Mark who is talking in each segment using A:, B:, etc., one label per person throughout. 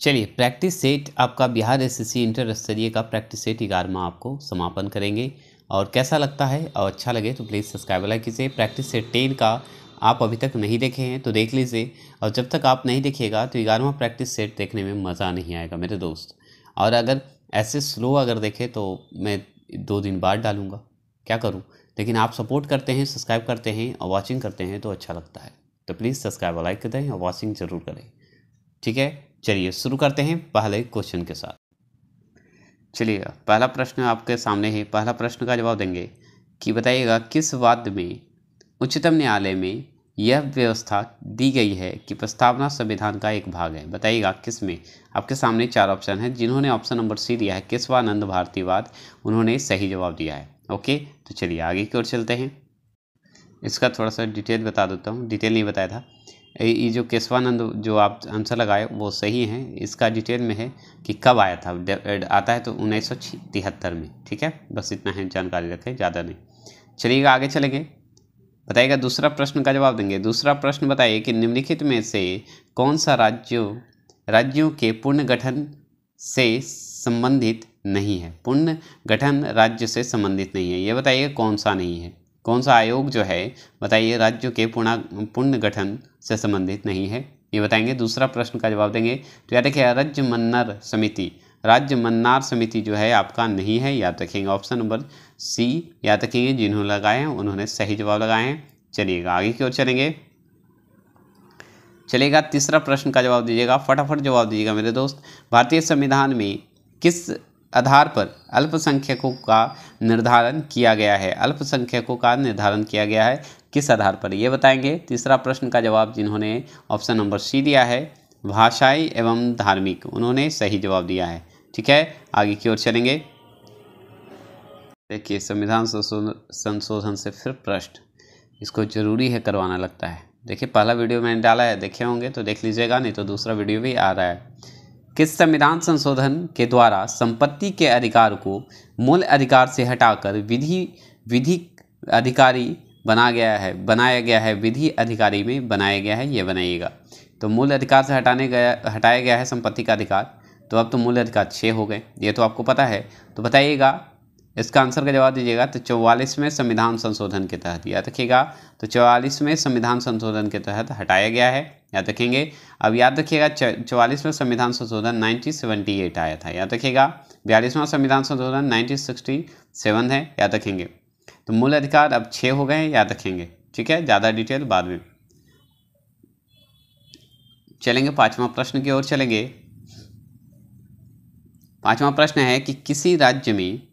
A: चलिए practice set आपका Bihar SSC inter स्तरीय का प्रैक्टिस सेट ग्यारहवा आपको समापन करेंगे और कैसा लगता है और अच्छा लगे तो प्लीज़ सब्सक्राइब लाइक कीजिए प्रैक्टिस सेट टेन का आप अभी तक नहीं देखे हैं तो देख लीजिए और जब तक आप नहीं देखिएगा तो ग्यारहवा प्रैक्टिस सेट देखने में मज़ा नहीं आएगा मेरे दोस्त और अगर ऐसे स्लो अगर देखें तो मैं दो दिन बाद डालूँगा क्या करूँ लेकिन आप सपोर्ट करते हैं सब्सक्राइब करते हैं और वॉचिंग करते हैं तो अच्छा लगता है तो प्लीज़ सब्सक्राइब और लाइक करें और वॉचिंग ज़रूर करें ठीक है चलिए शुरू करते हैं पहले क्वेश्चन के साथ चलिए पहला प्रश्न आपके सामने है पहला प्रश्न का जवाब देंगे कि बताइएगा किस वाद में उच्चतम न्यायालय में यह व्यवस्था दी गई है कि प्रस्तावना संविधान का एक भाग है बताइएगा किस में आपके सामने चार ऑप्शन है जिन्होंने ऑप्शन नंबर सी दिया है केशवानंद भारतीवाद उन्होंने सही जवाब दिया है ओके तो चलिए आगे की ओर चलते हैं इसका थोड़ा सा डिटेल बता देता हूँ डिटेल नहीं बताया था ये जो केशवानंद जो आप आंसर लगाए वो सही है इसका डिटेल में है कि कब आया था आता है तो उन्नीस में ठीक है बस इतना है जानकारी रखें ज़्यादा नहीं चलिएगा आगे चलेंगे बताइएगा दूसरा प्रश्न का जवाब देंगे दूसरा प्रश्न बताइए कि निम्नलिखित में से कौन सा राज्यों राज्यों के गठन से संबंधित नहीं है गठन राज्य से संबंधित नहीं है ये बताइए कौन सा नहीं है कौन सा आयोग जो है बताइए राज्यों के पुणा पुण्य गठन से संबंधित नहीं है ये बताएंगे दूसरा प्रश्न का जवाब देंगे तो याद रखिए राज्य मन्नर समिति राज्य मन्नार समिति जो है आपका नहीं है याद रखेंगे ऑप्शन नंबर सी याद रखेंगे जिन्होंने लगाए हैं उन्होंने सही जवाब लगाए हैं चलिएगा आगे की ओर चलेंगे चलेगा तीसरा प्रश्न का जवाब दीजिएगा फटाफट जवाब दीजिएगा मेरे दोस्त भारतीय संविधान में किस आधार पर अल्पसंख्यकों का निर्धारण किया गया है अल्पसंख्यकों का निर्धारण किया गया है किस आधार पर ये बताएंगे तीसरा प्रश्न का जवाब जिन्होंने ऑप्शन नंबर सी दिया है भाषाई एवं धार्मिक उन्होंने सही जवाब दिया है ठीक है आगे की ओर चलेंगे देखिए संविधान संशोधन से फिर प्रश्न इसको जरूरी है करवाना लगता है देखिए पहला वीडियो मैंने डाला है देखे होंगे तो देख लीजिएगा नहीं तो दूसरा वीडियो भी आ रहा है किस संविधान संशोधन के द्वारा संपत्ति के अधिकार को मूल अधिकार से हटाकर विधि विधि अधिकारी बना गया है बनाया गया है विधि अधिकारी में बनाया गया है ये बनाइएगा तो मूल अधिकार से हटाने गया हटाया गया है संपत्ति का अधिकार तो अब तो मूल अधिकार छः हो गए ये तो आपको पता है तो बताइएगा इसका आंसर का जवाब दीजिएगा तो चौवालीस में संविधान संशोधन के तहत याद रखिएगा तो चौवालीस में संविधान संशोधन के तहत हटाया गया है याद रखेंगे अब याद रखिएगा चौवालीस में संविधान संशोधन 1978 आया था याद रखिएगा बयालीसवां संविधान संशोधन 1967 है याद रखेंगे तो मूल अधिकार अब छः हो गए हैं याद रखेंगे ठीक है ज़्यादा डिटेल बाद में चलेंगे पाँचवा प्रश्न की ओर चलेंगे पाँचवा प्रश्न है कि किसी राज्य में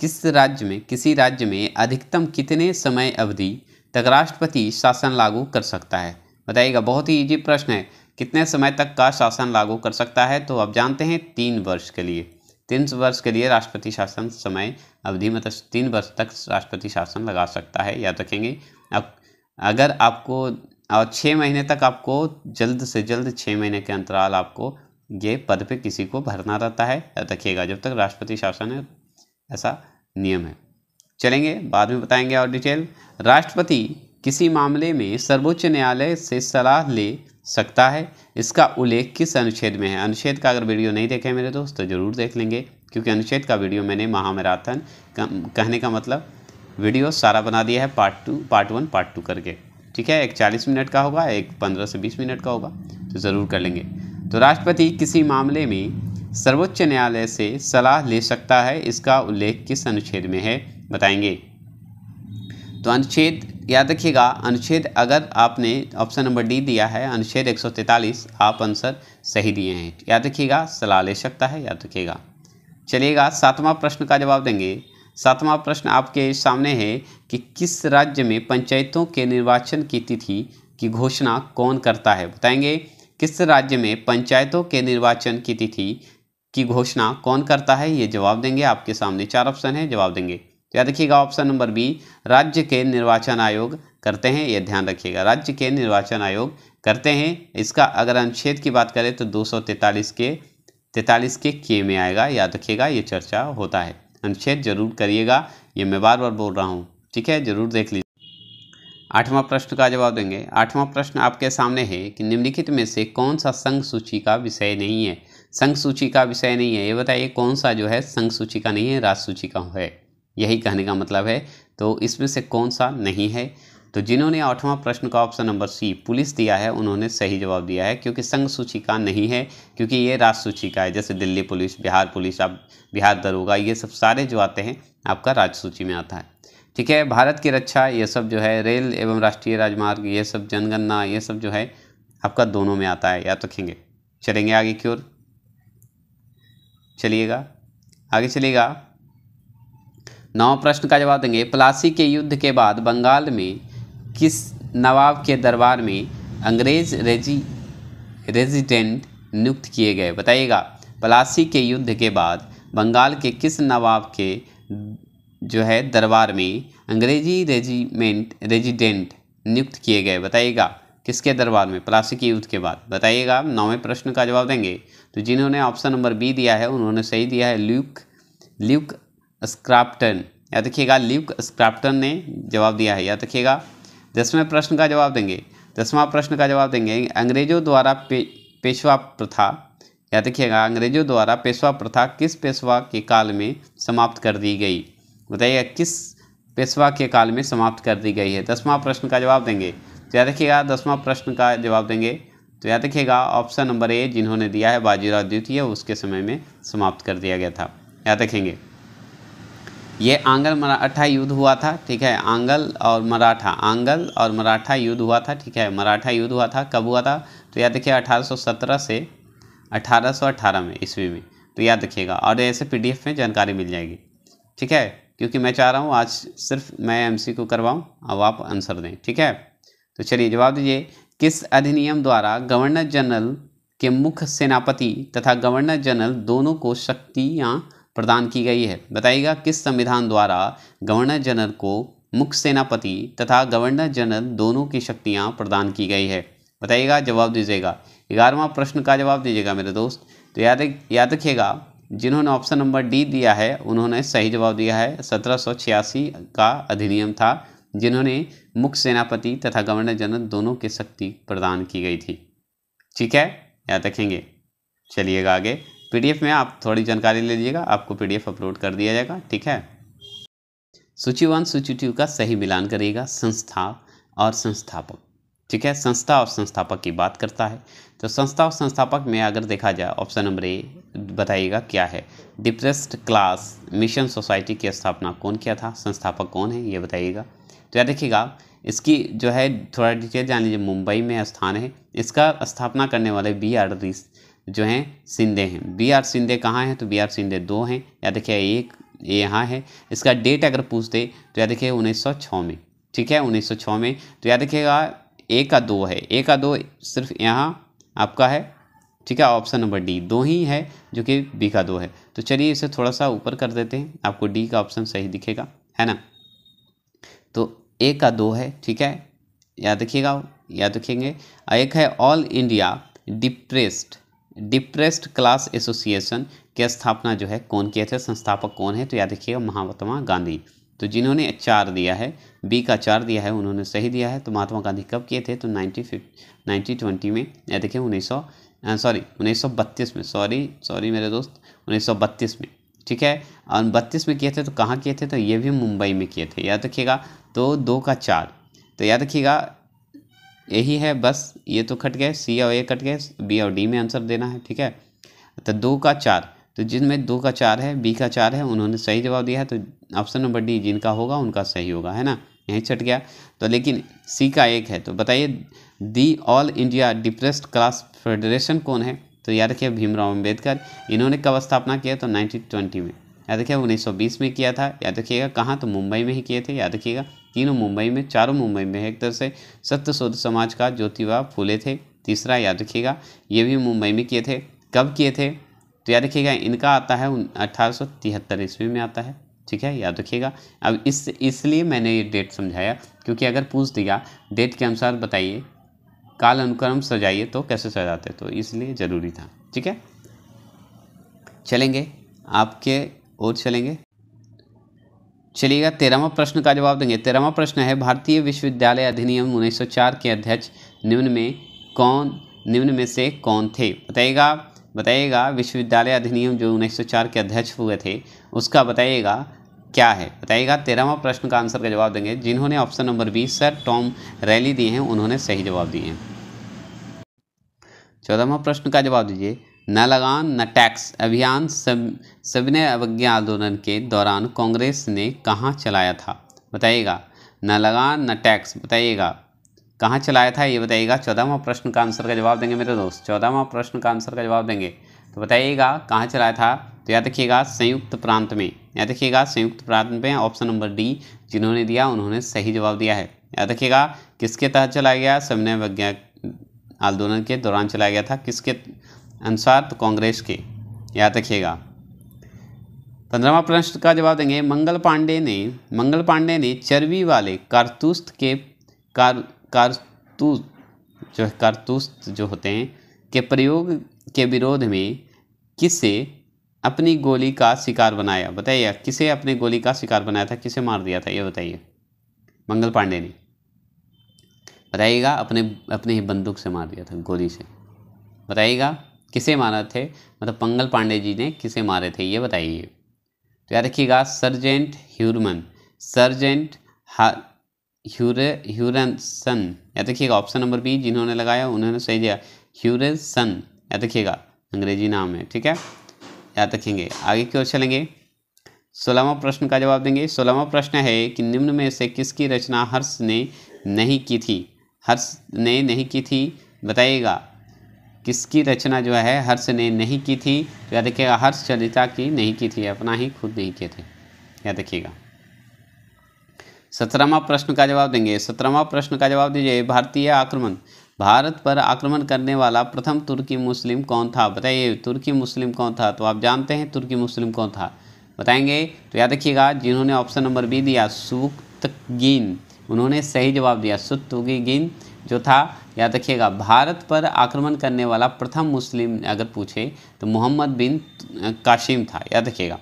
A: किस राज्य में किसी राज्य में अधिकतम कितने समय अवधि तक राष्ट्रपति शासन लागू कर सकता है बताइएगा बहुत ही ईजी प्रश्न है कितने समय तक का शासन लागू कर सकता है तो आप जानते हैं तीन वर्ष के लिए तीन वर्ष के लिए राष्ट्रपति शासन समय अवधि मतलब तीन वर्ष तक राष्ट्रपति शासन लगा सकता है याद रखेंगे अब अगर आपको और छः महीने तक आपको जल्द से जल्द छः महीने के अंतराल आपको ये पद पे किसी को भरना रहता है याद रखिएगा जब तक राष्ट्रपति शासन है ऐसा नियम है चलेंगे बाद में बताएंगे और डिटेल राष्ट्रपति किसी मामले में सर्वोच्च न्यायालय से सलाह ले सकता है इसका उल्लेख किस अनुच्छेद में है अनुच्छेद का अगर वीडियो नहीं देखे मेरे दोस्त तो ज़रूर देख लेंगे क्योंकि अनुच्छेद का वीडियो मैंने महामैराथन कहने का मतलब वीडियो सारा बना दिया है part two part one part two करके ठीक है एक चालीस मिनट का होगा एक पंद्रह से बीस मिनट का होगा तो ज़रूर कर लेंगे तो राष्ट्रपति किसी मामले में सर्वोच्च न्यायालय से सलाह ले सकता है इसका उल्लेख किस अनुच्छेद में है बताएंगे तो अनुच्छेद याद रखिएगा अनुच्छेद अगर आपने ऑप्शन नंबर डी दिया है अनुच्छेद 143 आप आंसर सही दिए हैं याद रखिएगा सलाह ले सकता है याद रखिएगा चलिएगा सातवां प्रश्न का जवाब देंगे सातवां प्रश्न आपके सामने है कि किस राज्य में पंचायतों के निर्वाचन की तिथि की घोषणा कौन करता है बताएंगे किस राज्य में पंचायतों के निर्वाचन की तिथि की घोषणा कौन करता है ये जवाब देंगे आपके सामने चार ऑप्शन है जवाब देंगे तो याद रखिएगा ऑप्शन नंबर बी राज्य के निर्वाचन आयोग करते हैं ये ध्यान रखिएगा राज्य के निर्वाचन आयोग करते हैं इसका अगर अनुच्छेद की बात करें तो दो के तैतालीस के के में आएगा याद रखिएगा ये चर्चा होता है अनुच्छेद जरूर करिएगा ये मैं बार बार बोल रहा हूँ ठीक है जरूर देख लीजिए आठवां प्रश्न का जवाब देंगे आठवां प्रश्न आपके सामने है कि निम्नलिखित में से कौन सा संघ सूची का विषय नहीं है संघ सूची का विषय नहीं है ये बताइए कौन सा जो है संघ सूची का नहीं है राज सूची का है यही कहने का मतलब है तो इसमें से कौन सा नहीं है तो जिन्होंने आठवां प्रश्न का ऑप्शन नंबर सी पुलिस दिया है उन्होंने सही जवाब दिया है क्योंकि संघ सूची का नहीं है क्योंकि ये राज सूची का है जैसे दिल्ली पुलिस बिहार पुलिस आप बिहार दरोगा ये सब सारे जो आते हैं आपका राज्य सूची में आता है ठीक है भारत की रक्षा ये सब जो है रेल एवं राष्ट्रीय राजमार्ग ये सब जनगणना ये सब जो है आपका दोनों में आता है याद रखेंगे चलेंगे आगे की ओर चलिएगा आगे चलिएगा नौ प्रश्न का जवाब देंगे प्लासी के युद्ध के बाद बंगाल में किस नवाब के दरबार में अंग्रेज रेजी रेजिडेंट नियुक्त किए गए बताइएगा प्लासी के युद्ध के बाद बंगाल के किस नवाब के जो है दरबार में अंग्रेजी रेजिमेंट रेजिडेंट नियुक्त किए गए बताइएगा किसके दरबार में प्लासिक युद्ध के बाद बताइएगा आप नौवें प्रश्न का जवाब देंगे तो जिन्होंने ऑप्शन नंबर बी दिया है उन्होंने सही दिया है ल्यूक ल्यूक स्क्राप्टन याद रखिएगा ल्यूक स्क्राप्टन ने जवाब दिया है याद रखिएगा दसवें प्रश्न का जवाब देंगे दसवां प्रश्न का जवाब देंगे अंग्रेजों द्वारा पे, पेशवा प्रथा याद रखिएगा अंग्रेजों द्वारा पेशवा प्रथा किस पेशवा के काल में समाप्त कर दी गई बताइएगा किस पेशवा के काल में समाप्त कर दी गई है दसवां प्रश्न का जवाब देंगे तो याद रखिएगा दसवां प्रश्न का जवाब देंगे तो याद रखिएगा ऑप्शन नंबर ए जिन्होंने दिया है बाजीराव द्वितीय उसके समय में समाप्त कर दिया गया था याद रखेंगे ये आंगल मराठा युद्ध हुआ था ठीक है आंगल और मराठा आंगल और मराठा युद्ध हुआ था ठीक है मराठा युद्ध हुआ था कब हुआ था तो याद रखिए 1817 से 1818 में ईस्वी में तो याद रखिएगा और ऐसे पीडीएफ में जानकारी मिल जाएगी ठीक है क्योंकि मैं चाह रहा हूँ आज सिर्फ मैं एमसीक्यू करवाऊँ अब आप आंसर दें ठीक है तो चलिए जवाब दीजिए किस अधिनियम द्वारा गवर्नर जनरल के मुख्य सेनापति तथा गवर्नर जनरल दोनों को शक्तियाँ प्रदान की गई है बताइएगा किस संविधान द्वारा गवर्नर जनरल को मुख्य सेनापति तथा गवर्नर जनरल दोनों की शक्तियाँ प्रदान की गई है बताइएगा जवाब दीजिएगा ग्यारहवा प्रश्न का जवाब दीजिएगा मेरे दोस्त तो याद याद रखिएगा जिन्होंने ऑप्शन नंबर डी दिया है उन्होंने सही जवाब दिया है सत्रह का अधिनियम था जिन्होंने मुख्य सेनापति तथा गवर्नर जनरल दोनों के शक्ति प्रदान की गई थी ठीक है याद रखेंगे चलिएगा आगे पीडीएफ में आप थोड़ी जानकारी ले लीजिएगा आपको पीडीएफ अपलोड कर दिया जाएगा ठीक है सूची वन सूची टू का सही मिलान करिएगा संस्था और संस्थापक ठीक है संस्था और संस्थापक की बात करता है तो संस्था और संस्थापक में अगर देखा जाए ऑप्शन नंबर ए बताइएगा क्या है डिप्रेस्ड क्लास मिशन सोसाइटी की स्थापना कौन किया था संस्थापक कौन है ये बताइएगा तो याद रखिएगा इसकी जो है थोड़ा डिटेल जान लीजिए मुंबई में स्थान है इसका स्थापना करने वाले बी आर रिस जो हैं सिंधे हैं बी आर सिंधे कहाँ हैं तो बी आर सिंधे दो हैं याद देखिए एक ये यहाँ है इसका डेट अगर पूछते तो याद देखिए 1906 में ठीक है 1906 में तो याद देखिएगा ए का दो है ए का दो सिर्फ यहाँ आपका है ठीक है ऑप्शन नंबर डी दो ही है जो कि बी का दो है तो चलिए इसे थोड़ा सा ऊपर कर देते हैं आपको डी का ऑप्शन सही दिखेगा है ना तो ए का दो है ठीक है याद रखिएगा याद रखेंगे एक है all India depressed depressed class association की स्थापना जो है कौन किए थे संस्थापक कौन है तो याद रखिएगा महात्मा गांधी तो जिन्होंने चार दिया है बी का चार दिया है उन्होंने सही दिया है तो महात्मा गांधी कब किए थे तो नाइनटीन फिफ्टी ट्वेंटी में या देखिए उन्नीस सौ सॉरी उन्नीस सौ बत्तीस में सॉरी सॉरी मेरे दोस्त उन्नीस सौ बत्तीस में ठीक है और बत्तीस में किए थे तो कहाँ किए थे तो ये भी मुंबई में किए थे याद रखिएगा तो दो का चार तो याद रखिएगा यही है बस ये तो कट गए सी और ए कट गए बी और डी में आंसर देना है ठीक है तो दो का चार तो जिनमें दो का चार है बी का चार है उन्होंने सही जवाब दिया है तो ऑप्शन नंबर डी जिनका होगा उनका सही होगा है ना यहीं छट गया तो लेकिन सी का एक है तो बताइए the all India depressed class federation कौन है तो याद रखिए भीमराव अम्बेडकर इन्होंने कब स्थापना किया तो 1920 में याद रखिए 1920 में किया था याद रखिएगा कहाँ तो मुंबई में ही किए थे याद रखिएगा तीनों मुंबई में चारों मुंबई में है एक तरह से सत्य शोध समाज का ज्योतिबा फूले थे तीसरा याद रखिएगा ये भी मुंबई में किए थे कब किए थे तो याद रखिएगा इनका आता है अठारह ईस्वी में आता है ठीक है याद रखिएगा अब इस इसलिए मैंने ये डेट समझाया क्योंकि अगर पूछ दिया डेट के अनुसार बताइए काल अनुक्रम सजाइए तो कैसे सजाते तो इसलिए ज़रूरी था ठीक है चलेंगे आपके और चलेंगे चलिएगा तेरहवा प्रश्न का जवाब देंगे तेरहवा प्रश्न है भारतीय विश्वविद्यालय अधिनियम 1904 के अध्यक्ष निम्न में कौन निम्न में से कौन थे बताइएगा बताइएगा विश्वविद्यालय अधिनियम जो 1904 के अध्यक्ष हुए थे उसका बताइएगा क्या है बताइएगा तेरहवा प्रश्न का आंसर का जवाब देंगे जिन्होंने ऑप्शन नंबर बीस सर टॉम रैली दिए हैं उन्होंने सही जवाब दिए हैं चौदहवा प्रश्न का जवाब दीजिए न लगान न टैक्स अभियान सब सबने अवज्ञा आंदोलन के दौरान कांग्रेस ने कहाँ चलाया था बताइएगा न लगान न टैक्स बताइएगा कहाँ चलाया था ये बताइएगा चौदहवा प्रश्न का आंसर का जवाब देंगे मेरे दोस्त चौदहवा प्रश्न का आंसर का जवाब देंगे तो बताइएगा कहाँ चलाया था तो याद रखिएगा संयुक्त प्रांत में याद रखिएगा संयुक्त प्रांत में ऑप्शन नंबर डी जिन्होंने दिया उन्होंने सही जवाब दिया है याद रखिएगा किसके तहत चलाया गया समन्वय वैज्ञानिक आंदोलन के दौरान चलाया गया था किसके अनुसार तो कांग्रेस के याद रखिएगा पंद्रहवा प्रश्न का जवाब देंगे मंगल पांडे ने मंगल पांडे ने चर्बी वाले कारतूस के कार कारतूस जो है कारतूस जो होते हैं के प्रयोग के विरोध में किसे अपनी गोली का शिकार बनाया बताइए किसे अपने गोली का शिकार बनाया था किसे मार दिया था ये बताइए मंगल पांडे ने बताइएगा अपने अपने ही बंदूक से मार दिया था गोली से बताइएगा किसे मारा थे मतलब पंगल पांडे जी ने किसे मारे थे ये बताइए तो याद रखिएगा सर्जेंट ह्यूरमन सर्जेंट ह्यूर ह्यूरसन याद रखिएगा ऑप्शन नंबर बी जिन्होंने लगाया उन्होंने सही दिया ह्यूरसन याद रखिएगा अंग्रेजी नाम है ठीक है याद रखेंगे आगे क्यों चलेंगे सोलहवा प्रश्न का जवाब देंगे सोलहवा प्रश्न है कि निम्न में से किसकी रचना हर्ष ने नहीं की थी हर्ष ने नहीं की थी बताइएगा किसकी रचना जो है हर्ष ने नहीं की थी या याद रखिएगा हर्ष चरिता की नहीं की थी अपना ही खुद नहीं किए थे याद रखिएगा सत्रहवा प्रश्न का जवाब देंगे सत्रहवा प्रश्न का जवाब दीजिए भारतीय आक्रमण भारत पर आक्रमण करने वाला प्रथम तुर्की मुस्लिम कौन था बताइए तुर्की मुस्लिम कौन था तो आप जानते हैं तुर्की मुस्लिम कौन था बताएंगे तो याद रखिएगा जिन्होंने ऑप्शन नंबर बी दिया सुक्तगीन उन्होंने सही जवाब दिया सुतुगीन जो था याद रखिएगा भारत पर आक्रमण करने वाला प्रथम मुस्लिम अगर पूछे तो मोहम्मद बिन काशिम था याद रखिएगा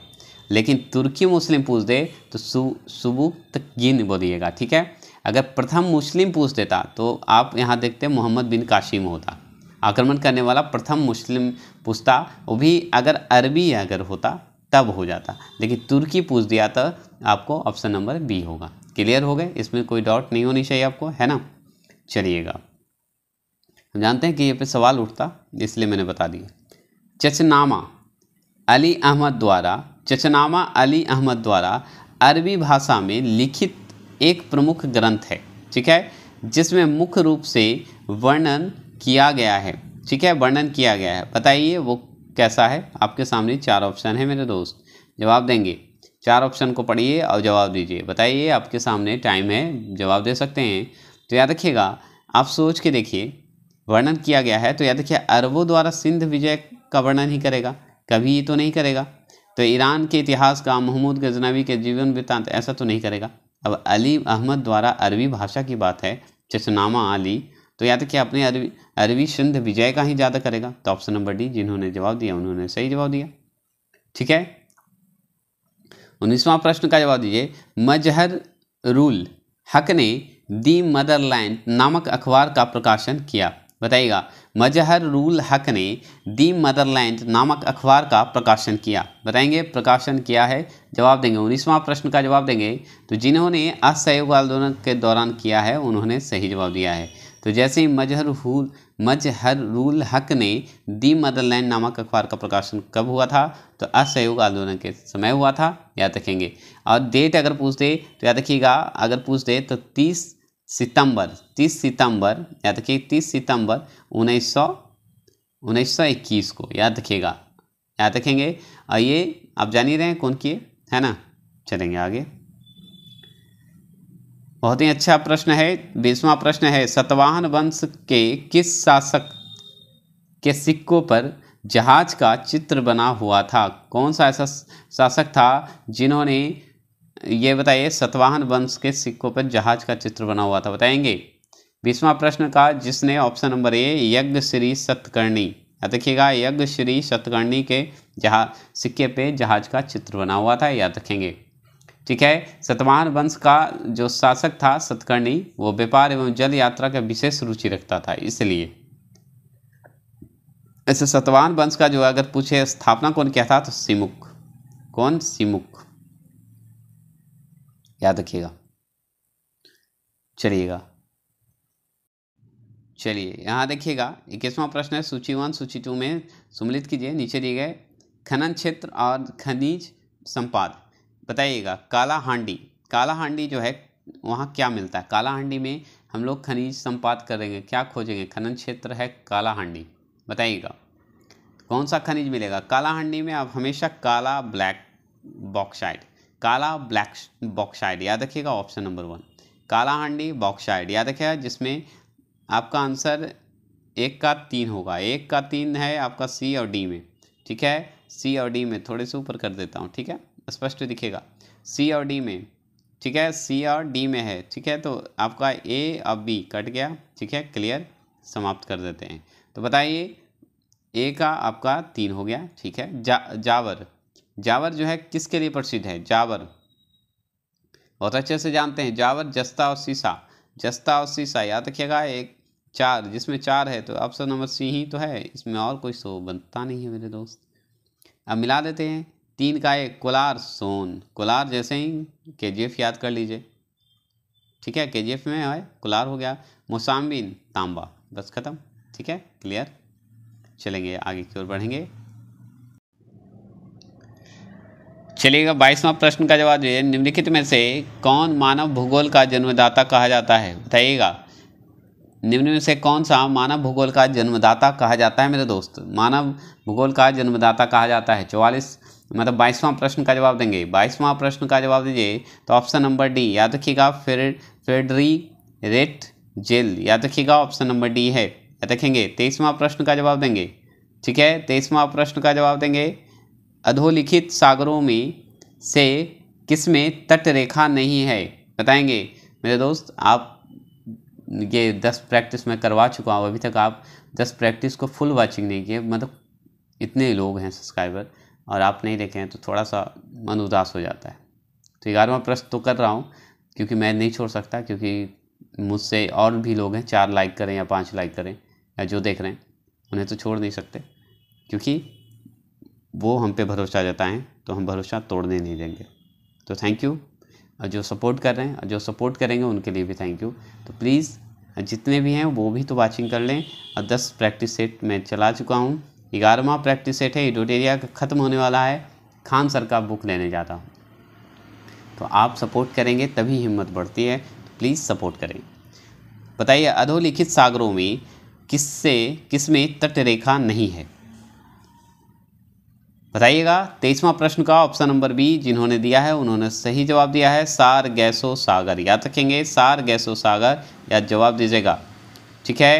A: लेकिन तुर्की मुस्लिम पूछ दे तो सु, सुबुक्तगिन बोलिएगा ठीक है अगर प्रथम मुस्लिम पूछ देता तो आप यहाँ देखते मोहम्मद बिन काशिम होता आक्रमण करने वाला प्रथम मुस्लिम पूछता वो भी अगर अरबी अगर होता तब हो जाता लेकिन तुर्की पूछ दिया तो आपको ऑप्शन नंबर बी होगा क्लियर हो गए इसमें कोई डाउट नहीं होनी चाहिए आपको है ना चलिएगा हम जानते हैं कि ये पे सवाल उठता इसलिए मैंने बता दिया चचनामा अली अहमद द्वारा चचनामा अली अहमद द्वारा अरबी भाषा में लिखित एक प्रमुख ग्रंथ है ठीक है जिसमें मुख्य रूप से वर्णन किया गया है ठीक है वर्णन किया गया है बताइए वो कैसा है आपके सामने चार ऑप्शन है मेरे दोस्त जवाब देंगे चार ऑप्शन को पढ़िए और जवाब दीजिए बताइए आपके सामने टाइम है जवाब दे सकते हैं तो याद रखिएगा आप सोच के देखिए वर्णन किया गया है तो याद रखिए अरबों द्वारा सिंध विजय का वर्णन ही करेगा कभी ये तो नहीं करेगा तो ईरान के इतिहास का महमूद गजनवी के जीवन वृत्तांत ऐसा तो नहीं करेगा अब अली अहमद द्वारा अरबी भाषा की बात है चशनामा अली तो याद रखिए अपने अरबी अरबी सिंध विजय का ही ज़्यादा करेगा तो ऑप्शन नंबर डी जिन्होंने जवाब दिया उन्होंने सही जवाब दिया ठीक है उन्नीसवां प्रश्न का जवाब दीजिए मजहर रूल हक ने दी मदरलैंड नामक अखबार का प्रकाशन किया बताइएगा मजहर रूल हक ने दी मदरलैंड नामक अखबार का प्रकाशन किया बताएंगे प्रकाशन किया है जवाब देंगे उन्नीसवां प्रश्न का जवाब देंगे तो जिन्होंने असहयोग आंदोलन के दौरान किया है उन्होंने सही जवाब दिया है तो जैसे ही मजहर हूल मजहर रूल हक ने दी मदरलैंड नामक अखबार का प्रकाशन कब हुआ था तो असहयोग आंदोलन के समय हुआ था याद रखेंगे और डेट अगर पूछ दे तो याद रखिएगा अगर पूछ दे तो तीस सितंबर 30 सितंबर याद रखिए 30 सितंबर उन्नीस सौ उन्नीस सौ इक्कीस को याद रखिएगा याद रखेंगे आइए ये आप जान ही रहे हैं कौन किए है ना चलेंगे आगे बहुत ही अच्छा प्रश्न है बीसवा प्रश्न है सतवाहन वंश के किस शासक के सिक्कों पर जहाज का चित्र बना हुआ था कौन सा ऐसा शासक था जिन्होंने ये बताइए सतवाहन वंश के सिक्कों पर जहाज का चित्र बना हुआ था बताएंगे बीसवा प्रश्न का जिसने ऑप्शन नंबर ए यज्ञ श्री सतकर्णी याद रखिएगा यज्ञ श्री सतकर्णी के जहाज सिक्के पे जहाज का चित्र बना हुआ था याद रखेंगे ठीक है सतवाहन वंश का जो शासक था सतकर्णी वो व्यापार एवं जल यात्रा का विशेष रुचि रखता था इसलिए ऐसे अच्छा, सतवाहन वंश का जो अगर पूछे स्थापना कौन क्या था तो सिमुख कौन सिमुख याद रखिएगा चलिएगा चलिए यहाँ देखिएगा इक्कीसवां प्रश्न है सूची वन सूची टू में सुमिलित कीजिए नीचे दिए गए खनन क्षेत्र और खनिज संपाद बताइएगा काला हांडी काला हांडी जो है वहाँ क्या मिलता है काला हांडी में हम लोग खनिज संपाद करेंगे क्या खोजेंगे खनन क्षेत्र है काला हांडी बताइएगा कौन सा खनिज मिलेगा काला हांडी में आप हमेशा काला ब्लैक बॉक्साइड काला ब्लैक बॉक्साइड याद रखिएगा ऑप्शन नंबर वन काला हांडी बॉक्साइड याद रखिएगा जिसमें आपका आंसर एक का तीन होगा एक का तीन है आपका सी और डी में ठीक है सी और डी में थोड़े से ऊपर कर देता हूँ ठीक है स्पष्ट दिखेगा सी और डी में ठीक है सी और डी में है ठीक है तो आपका ए और बी कट गया ठीक है क्लियर समाप्त कर देते हैं तो बताइए ए का आपका तीन हो गया ठीक है जा जावर जावर जो है किसके लिए प्रसिद्ध है जावर बहुत अच्छे से जानते हैं जावर जस्ता और सीसा जस्ता और सीसा याद रखिएगा एक चार जिसमें चार है तो ऑप्शन नंबर सी ही तो है इसमें और कोई सो बनता नहीं है मेरे दोस्त अब मिला देते हैं तीन का एक कोलार सोन कोलार जैसे ही के जी एफ याद कर लीजिए ठीक है के जी एफ में है कोलार हो गया मोसाम्बिन तांबा बस ख़त्म ठीक है क्लियर चलेंगे आगे की ओर बढ़ेंगे चलिएगा बाईसवां प्रश्न का जवाब दीजिए निम्नलिखित में से कौन मानव भूगोल का जन्मदाता कहा जाता है बताइएगा निम्न में से कौन सा मानव भूगोल का जन्मदाता कहा जाता है मेरे दोस्त मानव भूगोल का जन्मदाता कहा जाता है चौवालीस मतलब बाईसवां प्रश्न का जवाब देंगे बाईसवां प्रश्न का जवाब दीजिए तो ऑप्शन नंबर डी याद रखिएगा फेड फेडरी रेट जेल याद रखिएगा ऑप्शन नंबर डी है याद रखेंगे तेईसवां प्रश्न का जवाब देंगे ठीक है तेईसवां प्रश्न का जवाब देंगे अधोलिखित सागरों में से किसमें तट रेखा नहीं है बताएंगे मेरे दोस्त आप ये दस प्रैक्टिस मैं करवा चुका हूँ अभी तक आप दस प्रैक्टिस को फुल वाचिंग नहीं किए मतलब इतने लोग हैं सब्सक्राइबर और आप नहीं देखे हैं तो थोड़ा सा मन उदास हो जाता है तो ग्यारहवा प्रश्न तो कर रहा हूँ क्योंकि मैं नहीं छोड़ सकता क्योंकि मुझसे और भी लोग हैं चार लाइक करें या पाँच लाइक करें या जो देख रहे हैं उन्हें तो छोड़ नहीं सकते क्योंकि वो हम पे भरोसा जताएं तो हम भरोसा तोड़ने नहीं देंगे तो थैंक यू और जो सपोर्ट कर रहे हैं और जो सपोर्ट करेंगे उनके लिए भी थैंक यू तो प्लीज़ जितने भी हैं वो भी तो वाचिंग कर लें और दस प्रैक्टिस सेट मैं चला चुका हूँ ग्यारहवा प्रैक्टिस सेट है एडोटेरिया का ख़त्म होने वाला है खान सर का बुक लेने जाता हूँ तो आप सपोर्ट करेंगे तभी हिम्मत बढ़ती है तो प्लीज़ सपोर्ट करें बताइए अधोलिखित सागरों में किससे में तट रेखा नहीं है बताइएगा तेईसवा प्रश्न का ऑप्शन नंबर बी जिन्होंने दिया है उन्होंने सही जवाब दिया है सार गैसो सागर याद रखेंगे सार गैसो सागर याद जवाब दीजिएगा ठीक है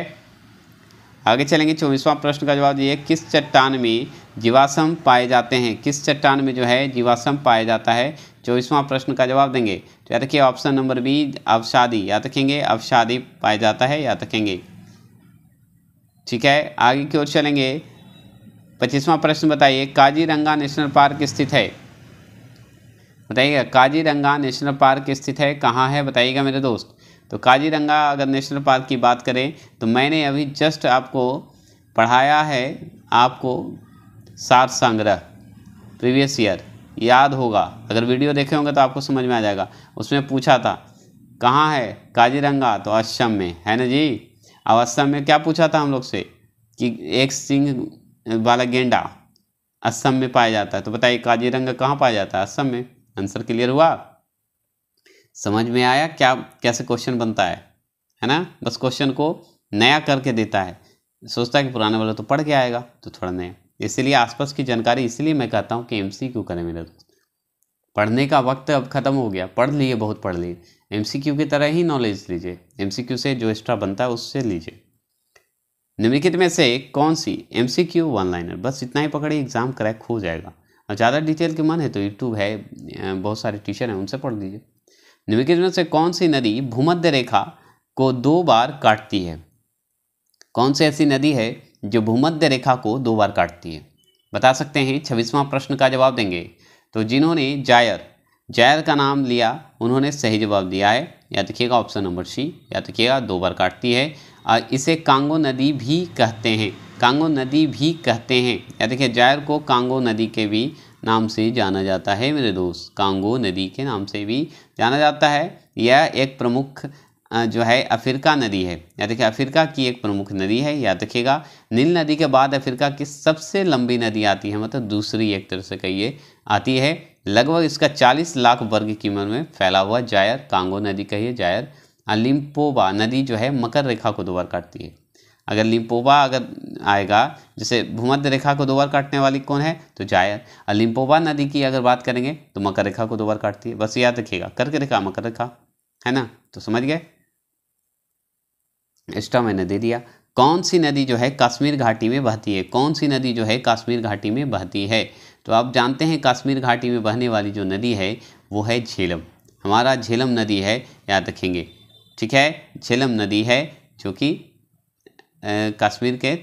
A: आगे चलेंगे चौबीसवां प्रश्न का जवाब दिए किस चट्टान में जीवाश्म पाए जाते हैं किस चट्टान में जो है जीवाश्म पाया जाता है चौबीसवां प्रश्न का जवाब देंगे तो याद रखिए ऑप्शन नंबर बी अवसादी याद रखेंगे अवसादी पाया जाता है याद रखेंगे ठीक है आगे की ओर चलेंगे पच्चीसवां प्रश्न बताइए काजीरंगा नेशनल पार्क स्थित है बताइएगा काजीरंगा नेशनल पार्क स्थित है कहाँ है बताइएगा मेरे दोस्त तो काजीरंगा अगर नेशनल पार्क की बात करें तो मैंने अभी जस्ट आपको पढ़ाया है आपको सार संग्रह प्रीवियस ईयर याद होगा अगर वीडियो देखे होंगे तो आपको समझ में आ जाएगा उसमें पूछा था कहाँ है काजीरंगा तो असम में है ना जी अब असम में क्या पूछा था हम लोग से कि एक सिंह वाला गेंडा असम में पाया जाता है तो बताइए काजीरंगा कहाँ पाया जाता है असम में आंसर क्लियर हुआ समझ में आया क्या कैसे क्वेश्चन बनता है है ना बस क्वेश्चन को नया करके देता है सोचता है कि पुराने वाला तो पढ़ के आएगा तो थोड़ा नया इसलिए आसपास की जानकारी इसलिए मैं कहता हूँ कि एम सी क्यू करें मेरे दोस्त पढ़ने का वक्त अब ख़त्म हो गया पढ़ लिए बहुत पढ़ लिए एम सी क्यू की तरह ही नॉलेज लीजिए एम सी क्यू से जो एक्स्ट्रा बनता है उससे लीजिए निम्नलिखित में से कौन सी M C Q one liner बस इतना ही पकड़े एग्ज़ाम क्रैक हो जाएगा और ज़्यादा डिटेल के मन है तो यूट्यूब है बहुत सारे टीचर हैं उनसे पढ़ लीजिए निम्नलिखित में से कौन सी नदी भूमध्य रेखा को दो बार काटती है कौन सी ऐसी नदी है जो भूमध्य रेखा को दो बार काटती है बता सकते हैं छब्बीसवां प्रश्न का जवाब देंगे तो जिन्होंने जायर जायर का नाम लिया उन्होंने सही जवाब दिया है या देखिएगा ऑप्शन नंबर सी या रखिएगा दो बार काटती है और इसे कांगो नदी भी कहते हैं कांगो नदी भी कहते हैं या देखिए जायर को कांगो नदी के भी नाम से जाना जाता है मेरे दोस्त कांगो नदी के नाम से भी जाना जाता है यह एक प्रमुख जो है अफ्रीका नदी है या देखिए अफ्रीका की एक प्रमुख नदी है याद रखिएगा नील नदी के बाद अफ्रीका की सबसे लंबी नदी आती है मतलब दूसरी एक तरह से कहिए आती है लगभग इसका 40 लाख वर्ग किमी में फैला हुआ जायर कांगो नदी कहिए जायर हाँ, लिम्पोबा नदी जो है मकर रेखा को दोबार काटती है अगर लिम्पोबा अगर आएगा जैसे भूमध्य रेखा को दोबार काटने वाली कौन है तो जायर और लिम्पोबा नदी की अगर बात करेंगे तो मकर रेखा को दोबार काटती है बस याद रखिएगा कर्क रेखा मकर रेखा है ना तो समझ गए एक्स्ट्रा मैंने दे दिया कौन सी नदी जो है कश्मीर घाटी में बहती है कौन सी नदी जो है कश्मीर घाटी में बहती है तो आप जानते हैं कश्मीर घाटी में बहने वाली जो नदी है वो है झेलम हमारा झेलम नदी है याद रखेंगे ठीक है झेलम नदी है जो कि कश्मीर के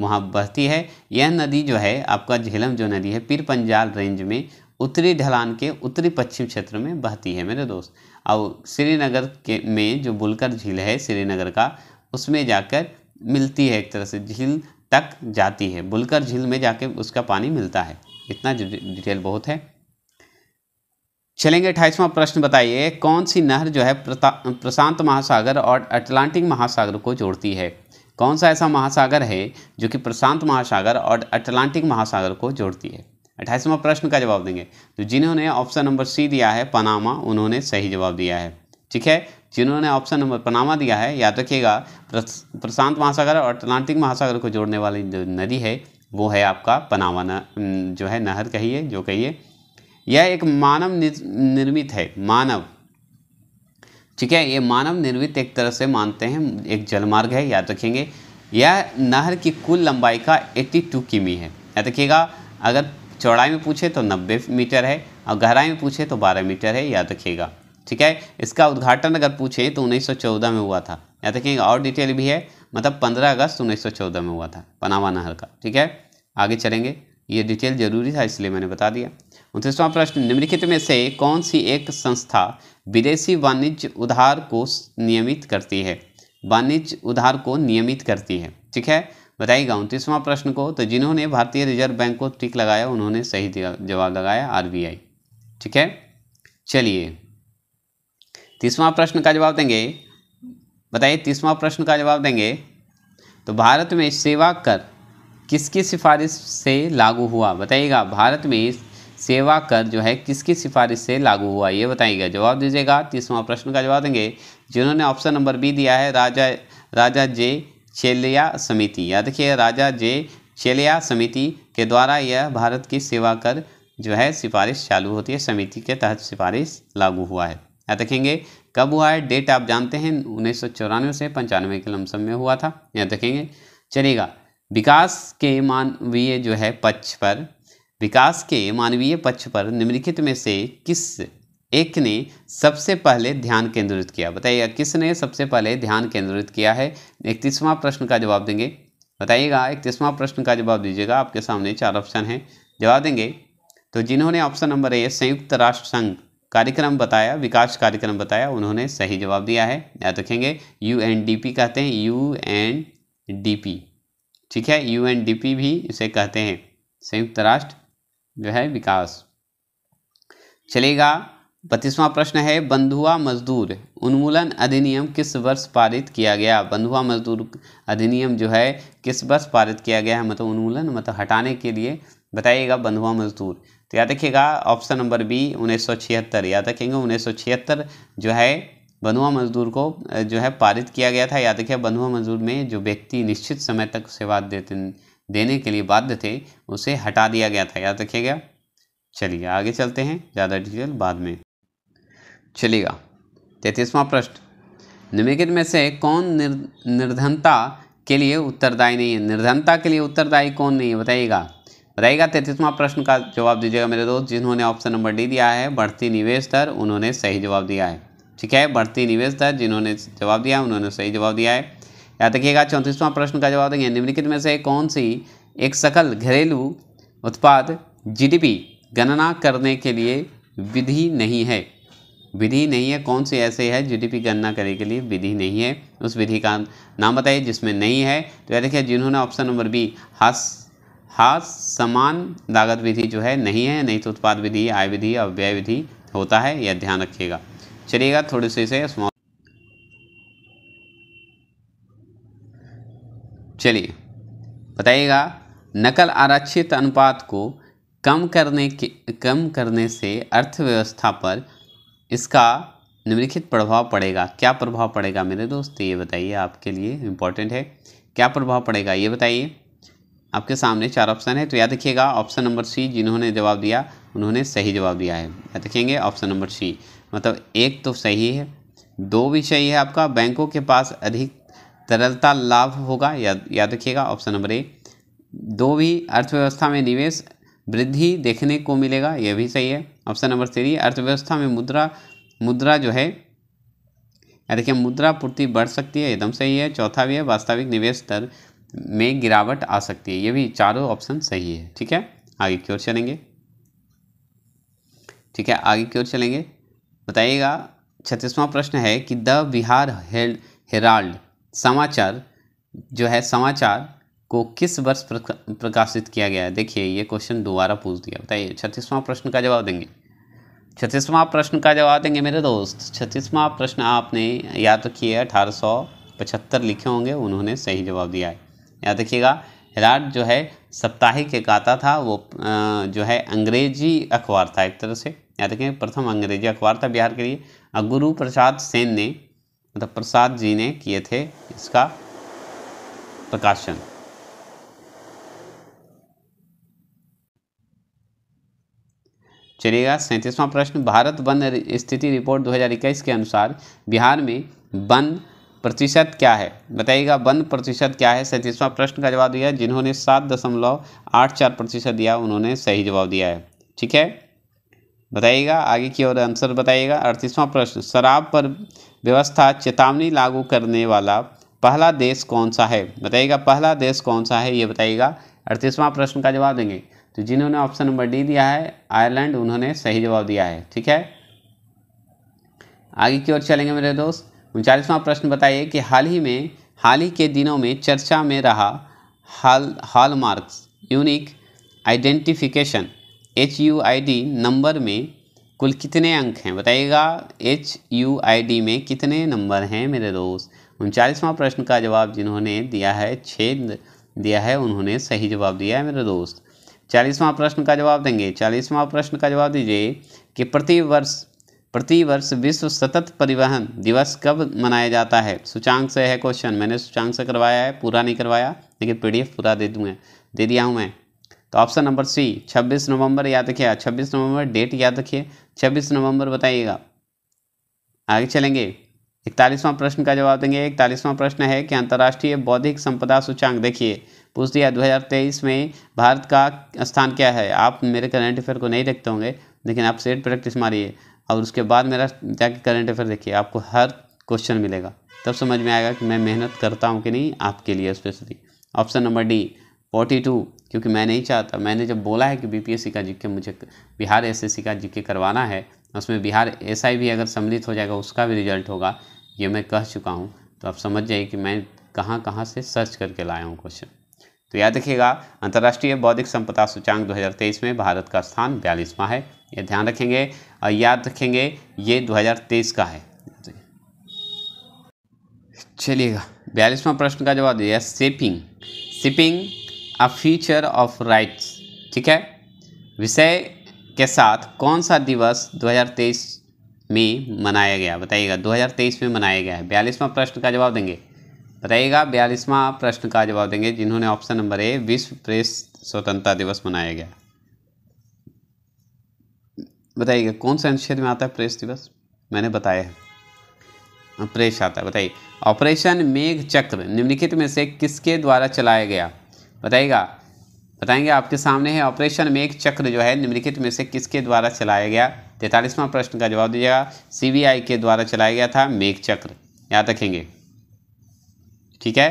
A: वहाँ बहती है यह नदी जो है आपका झेलम जो नदी है पीर पंजाल रेंज में उत्तरी ढलान के उत्तरी पश्चिम क्षेत्र में बहती है मेरे दोस्त और श्रीनगर के में जो बुलकर झील है श्रीनगर का उसमें जाकर मिलती है एक तरह से झील तक जाती है बुलकर झील में जाके उसका पानी मिलता है इतना डिटेल बहुत है चलेंगे अट्ठाईसवां प्रश्न बताइए कौन सी नहर जो है प्रशांत महासागर और अटलांटिक महासागर को जोड़ती है कौन सा ऐसा महासागर है जो कि प्रशांत महासागर और अटलांटिक महासागर को जोड़ती है अट्ठाईसवां प्रश्न का जवाब देंगे तो जिन्होंने ऑप्शन नंबर सी दिया है पनामा उन्होंने सही जवाब दिया है ठीक है जिन्होंने ऑप्शन नंबर पनामा दिया है याद रखिएगा प्रशांत महासागर और अटलांटिक महासागर को जोड़ने वाली जो नदी है वो है आपका पनामा न, जो है नहर कहिए जो कहिए यह एक मानव निर्मित है मानव ठीक है ये मानव निर्मित एक तरह से मानते हैं एक जलमार्ग है याद रखेंगे यह नहर की कुल लंबाई का 82 किमी है याद रखिएगा अगर चौड़ाई में पूछे तो 90 मीटर है और गहराई में पूछे तो 12 मीटर है याद रखिएगा ठीक है इसका उद्घाटन अगर पूछे तो 1914 में हुआ था याद रखिएगा और डिटेल भी है मतलब 15 अगस्त 1914 में हुआ था पनावा नहर का ठीक है आगे चलेंगे ये डिटेल ज़रूरी था इसलिए मैंने बता दिया उनतीसवां प्रश्न निम्नलिखित में से कौन सी एक संस्था विदेशी वाणिज्य उधार को नियमित करती है वाणिज्य उधार को नियमित करती है ठीक है बताइएगा उनतीसवां प्रश्न को तो जिन्होंने भारतीय रिजर्व बैंक को टिक लगाया उन्होंने सही जवाब लगाया आरबीआई ठीक है चलिए तीसवां प्रश्न का जवाब देंगे बताइए तीसवां प्रश्न का जवाब देंगे तो भारत में सेवा कर किसकी सिफारिश से लागू हुआ बताइएगा भारत में सेवा कर जो है किसकी सिफारिश से लागू हुआ ये बताइएगा जवाब दीजिएगा तीसवा प्रश्न का जवाब देंगे जिन्होंने ऑप्शन नंबर बी दिया है राजा राजा जे चेलिया समिति या देखिए राजा जे चेलिया समिति के द्वारा यह भारत की सेवा कर जो है सिफारिश चालू होती है समिति के तहत सिफारिश लागू हुआ है या देखेंगे कब हुआ है डेट आप जानते हैं उन्नीस से पंचानवे के लमसम में हुआ था या देखेंगे चलेगा विकास के मानवीय जो है पक्ष पर विकास के मानवीय पक्ष पर निम्नलिखित में से किस एक ने सबसे पहले ध्यान केंद्रित किया बताइएगा किसने सबसे पहले ध्यान केंद्रित किया है इकतीसवां प्रश्न का जवाब देंगे बताइएगा इकतीसवां प्रश्न का जवाब दीजिएगा आपके सामने चार ऑप्शन हैं जवाब देंगे तो जिन्होंने ऑप्शन नंबर ए संयुक्त राष्ट्र संघ कार्यक्रम बताया विकास कार्यक्रम बताया उन्होंने सही जवाब दिया है याद रखेंगे यू कहते हैं यू ठीक है यू भी इसे कहते हैं संयुक्त राष्ट्र जो है विकास चलेगा बत्तीसवां प्रश्न है बंधुआ मजदूर उन्मूलन अधिनियम किस वर्ष पारित किया गया बंधुआ मजदूर अधिनियम जो है किस वर्ष पारित किया गया है मतलब उन्मूलन मतलब हटाने के लिए बताइएगा बंधुआ मजदूर तो याद रखिएगा ऑप्शन नंबर बी उन्नीस सौ छिहत्तर याद रखेंगे उन्नीस सौ छिहत्तर जो है बंधुआ मजदूर को जो है पारित किया गया था याद रखिए बंधुआ मजदूर में जो व्यक्ति निश्चित समय तक सेवा देते देने के लिए बाध्य थे उसे हटा दिया गया था याद रखिएगा चलिए आगे चलते हैं ज़्यादा डिटेल बाद में चलिएगा तैतीसवां प्रश्न निम्नलिखित में से कौन निर् निर्धनता के लिए उत्तरदायी नहीं है निर्धनता के लिए उत्तरदायी कौन नहीं है बताइएगा बताइएगा तैतीसवां प्रश्न का जवाब दीजिएगा मेरे दोस्त जिन्होंने ऑप्शन नंबर डी दिया है बढ़ती निवेश दर उन्होंने सही जवाब दिया है ठीक है बढ़ती निवेश दर जिन्होंने जवाब दिया उन्होंने सही जवाब दिया है याद रखिएगा चौंतीसवां प्रश्न का जवाब देंगे निम्नलिखित में से कौन सी एक सकल घरेलू उत्पाद जीडीपी गणना करने के लिए विधि नहीं है विधि नहीं है कौन सी ऐसे है जीडीपी गणना करने के लिए विधि नहीं है उस विधि का नाम बताइए जिसमें नहीं है तो याद रखिए जिन्होंने ऑप्शन नंबर बी हास हास समान लागत विधि जो है नहीं है नहीं तो उत्पाद विधि आय विधि और व्यय विधि होता है यह ध्यान रखिएगा चलिएगा थोड़ी सी से चलिए बताइएगा नकल आरक्षित अनुपात को कम करने के कम करने से अर्थव्यवस्था पर इसका निम्नलिखित प्रभाव पड़ेगा क्या प्रभाव पड़ेगा मेरे दोस्त ये बताइए आपके लिए इम्पोर्टेंट है क्या प्रभाव पड़ेगा ये बताइए आपके सामने चार ऑप्शन है तो याद रखिएगा ऑप्शन नंबर सी जिन्होंने जवाब दिया उन्होंने सही जवाब दिया है याद रखेंगे ऑप्शन नंबर सी मतलब एक तो सही है दो भी सही है आपका बैंकों के पास अधिक तरलता लाभ होगा याद याद रखिएगा ऑप्शन नंबर ए दो भी अर्थव्यवस्था में निवेश वृद्धि देखने को मिलेगा यह भी सही है ऑप्शन नंबर थ्री अर्थव्यवस्था में मुद्रा मुद्रा जो है देखिए मुद्रा पूर्ति बढ़ सकती है एकदम सही है चौथा भी है वास्तविक निवेश दर में गिरावट आ सकती है ये भी चारों ऑप्शन सही है ठीक है आगे की ओर चलेंगे ठीक है आगे की ओर चलेंगे बताइएगा छत्तीसवां प्रश्न है कि द बिहार हेराल्ड समाचार जो है समाचार को किस वर्ष प्रकाशित किया गया है देखिए ये क्वेश्चन दोबारा पूछ दिया बताइए छत्तीसवां प्रश्न का जवाब देंगे छत्तीसवां प्रश्न का जवाब देंगे मेरे दोस्त छत्तीसवां प्रश्न आपने याद रखिए अठारह सौ पचहत्तर लिखे होंगे उन्होंने सही जवाब दिया है याद रखिएगा हिराट जो है साप्ताहिक एक आता था वो जो है अंग्रेजी अखबार था एक तरह से याद रखें प्रथम अंग्रेजी अखबार था बिहार के लिए गुरु प्रसाद सेन ने मतलब प्रसाद जी ने किए थे इसका प्रकाशन चलिएगा सैंतीसवा प्रश्न भारत वन स्थिति रिपोर्ट 2021 के अनुसार बिहार में वन प्रतिशत क्या है बताइएगा वन प्रतिशत क्या है सैंतीसवां प्रश्न का जवाब दिया जिन्होंने सात दशमलव आठ चार प्रतिशत दिया उन्होंने सही जवाब दिया है ठीक है बताइएगा आगे की ओर आंसर बताइएगा अड़तीसवां प्रश्न शराब पर व्यवस्था चेतावनी लागू करने वाला पहला देश कौन सा है बताइएगा पहला देश कौन सा है ये बताइएगा अड़तीसवां प्रश्न का जवाब देंगे तो जिन्होंने ऑप्शन नंबर डी दिया है आयरलैंड उन्होंने सही जवाब दिया है ठीक है आगे की ओर चलेंगे मेरे दोस्त उनचालीसवां प्रश्न बताइए कि हाल ही में हाल ही के दिनों में चर्चा में रहा हाल hallmarks unique identification H U I D number में कुल कितने अंक हैं बताइएगा एच यू आई डी में कितने नंबर हैं मेरे दोस्त उनचालीसवां प्रश्न का जवाब जिन्होंने दिया है छेद दिया है उन्होंने सही जवाब दिया है मेरे दोस्त चालीसवां प्रश्न का जवाब देंगे चालीसवां प्रश्न का जवाब दीजिए कि प्रतिवर्ष प्रतिवर्ष विश्व सतत परिवहन दिवस कब मनाया जाता है सूचांक से है क्वेश्चन मैंने सूचांक से करवाया है पूरा नहीं करवाया लेकिन पीडीएफ पूरा दे दूँगा दे दिया हूँ मैं तो ऑप्शन नंबर सी 26 नवंबर याद रखिए 26 नवंबर डेट याद रखिए छब्बीस नवंबर बताइएगा आगे चलेंगे इकतालीसवां प्रश्न का जवाब देंगे इकतालीसवां प्रश्न है कि अंतर्राष्ट्रीय बौद्धिक संपदा सूचांक देखिए पूछ दिया दो में भारत का स्थान क्या है आप मेरे करंट अफेयर को नहीं देखते होंगे लेकिन आप सेट प्रैक्टिस मारिए और उसके बाद मेरा जाके करंट अफेयर देखिए आपको हर क्वेश्चन मिलेगा तब समझ में आएगा कि मैं मेहनत करता हूँ कि नहीं आपके लिए specially option number D forty two क्योंकि मैं नहीं चाहता मैंने जब बोला है कि बीपीएससी का जीके मुझे बिहार एसएससी का जीके करवाना है उसमें बिहार एसआई भी अगर सम्मिलित हो जाएगा उसका भी रिजल्ट होगा ये मैं कह चुका हूँ तो आप समझ जाइए कि मैं कहाँ कहाँ से सर्च करके लाया हूँ क्वेश्चन तो याद रखिएगा अंतर्राष्ट्रीय बौद्धिक संपदा सूचांक 2023 में भारत का स्थान बयालीसवां है ये ध्यान रखेंगे और याद रखेंगे ये 2023 का है चलिएगा बयालीसवां प्रश्न का जवाब दिया shipping shipping a future of rights ठीक है विषय के साथ कौन सा दिवस 2023 में मनाया गया बताइएगा 2023 में मनाया गया है बयालीसवां प्रश्न का जवाब देंगे बताइएगा बयालीसवां प्रश्न का जवाब देंगे जिन्होंने ऑप्शन नंबर ए विश्व प्रेस स्वतंत्रता दिवस मनाया गया बताइएगा कौन से अनुच्छेद में आता है प्रेस दिवस मैंने बताया है प्रेस आता है बताइए ऑपरेशन मेघ चक्र निम्नलिखित में से किसके द्वारा चलाया गया बताइएगा बताएंगे आपके सामने है ऑपरेशन में एक चक्र जो है निम्नलिखित में से किसके द्वारा चलाया गया तैंतालीसवां प्रश्न का जवाब दीजिएगा सीबीआई के द्वारा चलाया गया था मेघ चक्र याद रखेंगे ठीक है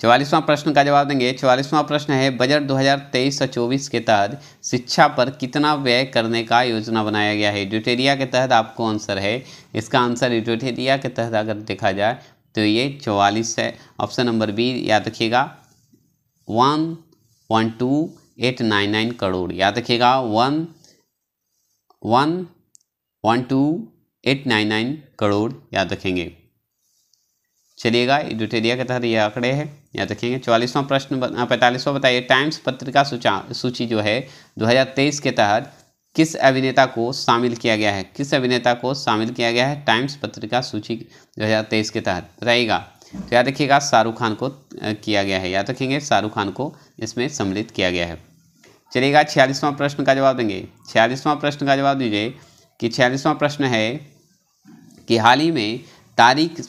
A: चवालीसवां प्रश्न का जवाब देंगे चवालीसवां प्रश्न है बजट 2023 से 24 के तहत शिक्षा पर कितना व्यय करने का योजना बनाया गया है ड्यूटेरिया के तहत आपको आंसर है इसका आंसर ड्यूटेरिया के तहत अगर देखा जाए तो ये चवालीस है ऑप्शन नंबर बी याद रखिएगा one one two eight nine nine crore याद रखिएगा one one one two eight nine nine crore याद रखेंगे चलिएगा एडिटेरिया के तहत ये आंकड़े हैं याद रखेंगे चौवालीसवां प्रश्न पैंतालीसवां बताइए टाइम्स पत्रिका सूची जो है 2023 के तहत किस अभिनेता को शामिल किया गया है किस अभिनेता को शामिल किया गया है टाइम्स पत्रिका सूची 2023 के तहत बताइएगा तो याद रखिएगा शाहरुख खान को किया गया है याद रखेंगे शाहरुख खान को इसमें सम्मिलित किया गया है चलिएगा छियालीसवां प्रश्न का जवाब देंगे छियालीसवां प्रश्न का जवाब दीजिए कि छियालीसवां प्रश्न है कि हाल ही में तारिक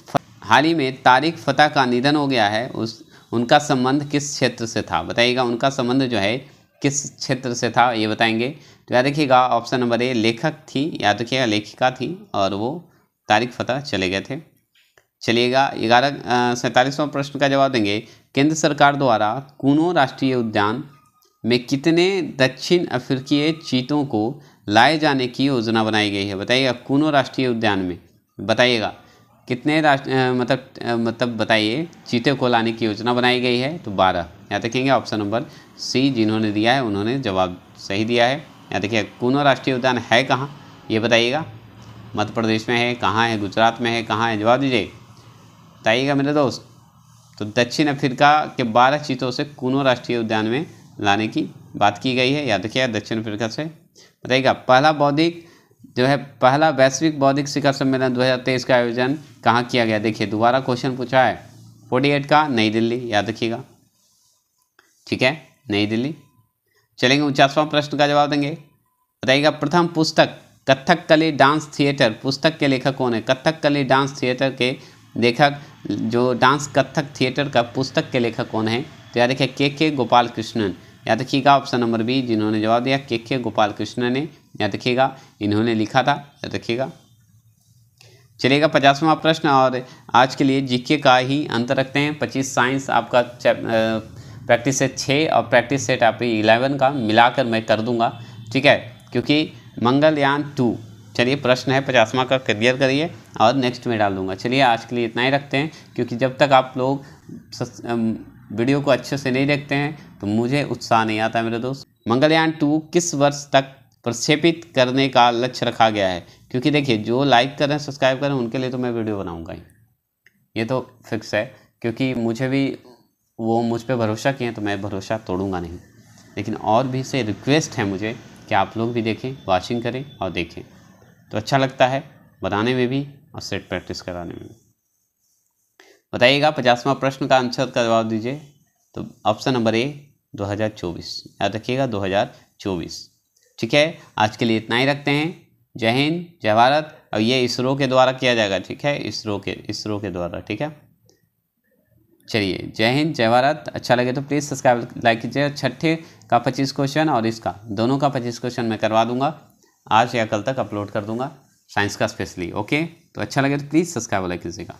A: हाल ही में तारिक फतेह का निधन हो गया है उस उनका संबंध किस क्षेत्र से था बताइएगा उनका संबंध जो है किस क्षेत्र से था ये बताएंगे तो याद रखिएगा ऑप्शन नंबर ए लेखक थी याद रखिएगा लेखिका थी और वो तारिक फतेह चले गए थे चलिएगा ग्यारह सैंतालीसवां प्रश्न का जवाब देंगे केंद्र सरकार द्वारा कूनो राष्ट्रीय उद्यान में कितने दक्षिण अफ्रीकीय चीतों को लाए जाने की योजना बनाई गई है बताइएगा कूनो राष्ट्रीय उद्यान में बताइएगा कितने राष्ट्र मतलब मतलब बताइए चीते को लाने की योजना बनाई गई है तो बारह यहाँ देखेंगे ऑप्शन नंबर सी जिन्होंने दिया है उन्होंने जवाब सही दिया है यहाँ देखिए कूनो राष्ट्रीय उद्यान है कहाँ ये बताइएगा मध्य प्रदेश में है कहाँ है गुजरात में है कहाँ है जवाब दीजिए बताइएगा मेरे दोस्त तो दक्षिण अफ्रीका के 12 चीतों से कूनो राष्ट्रीय उद्यान में लाने की बात की गई है याद रखिएगा दक्षिण अफ्रीका से बताइएगा पहला बौद्धिक जो है पहला वैश्विक बौद्धिक शिखर सम्मेलन 2023 का आयोजन कहाँ किया गया देखिए दोबारा क्वेश्चन पूछा है फोर्टी एट का नई दिल्ली याद रखिएगा ठीक है नई दिल्ली चलेंगे उनचासवां प्रश्न का जवाब देंगे बताइएगा प्रथम पुस्तक कथक कली डांस थिएटर पुस्तक के लेखक कौन है कथक कली डांस थिएटर के लेखक जो डांस कथक थिएटर का पुस्तक के लेखक कौन है तो याद रखिए के के गोपाल कृष्णन याद रखिएगा ऑप्शन नंबर बी जिन्होंने जवाब दिया के के गोपाल कृष्णन ने याद रखिएगा इन्होंने लिखा था याद रखिएगा चलिएगा पचासवा प्रश्न और आज के लिए जीके का ही अंतर रखते हैं पच्चीस साइंस आपका प्रैक्टिस सेट छः और प्रैक्टिस सेट आप इलेवन का मिलाकर मैं कर दूंगा ठीक है क्योंकि मंगलयान टू चलिए प्रश्न है पचासवा का क्लियर करिए और नेक्स्ट में डाल दूँगा चलिए आज के लिए इतना ही रखते हैं क्योंकि जब तक आप लोग वीडियो को अच्छे से नहीं देखते हैं तो मुझे उत्साह नहीं आता मेरे दोस्त मंगलयान टू किस वर्ष तक प्रक्षेपित करने का लक्ष्य रखा गया है क्योंकि देखिए जो लाइक करें सब्सक्राइब करें उनके लिए तो मैं वीडियो बनाऊँगा ही ये तो फिक्स है क्योंकि मुझे भी वो मुझ पर भरोसा किए तो मैं भरोसा तोड़ूंगा नहीं लेकिन और भी से रिक्वेस्ट है मुझे कि आप लोग भी देखें वॉचिंग करें और देखें तो अच्छा लगता है बनाने में भी और सेट प्रैक्टिस कराने में भी बताइएगा पचासवा प्रश्न का आंसर का जवाब दीजिए तो ऑप्शन नंबर ए 2024 याद रखिएगा 2024 ठीक है आज के लिए इतना ही रखते हैं जय हिंद जय भारत और ये इसरो के द्वारा किया जाएगा ठीक है इसरो के इसरो के द्वारा ठीक है चलिए जय हिंद जय भारत अच्छा लगे तो प्लीज़ सब्सक्राइब लाइक कीजिए छठे का पच्चीस क्वेश्चन और इसका दोनों का पच्चीस क्वेश्चन मैं करवा दूंगा आज या कल तक अपलोड कर दूंगा साइंस का स्पेशली ओके तो अच्छा लगे तो प्लीज़ सब्सक्राइब लाइक कीजिएगा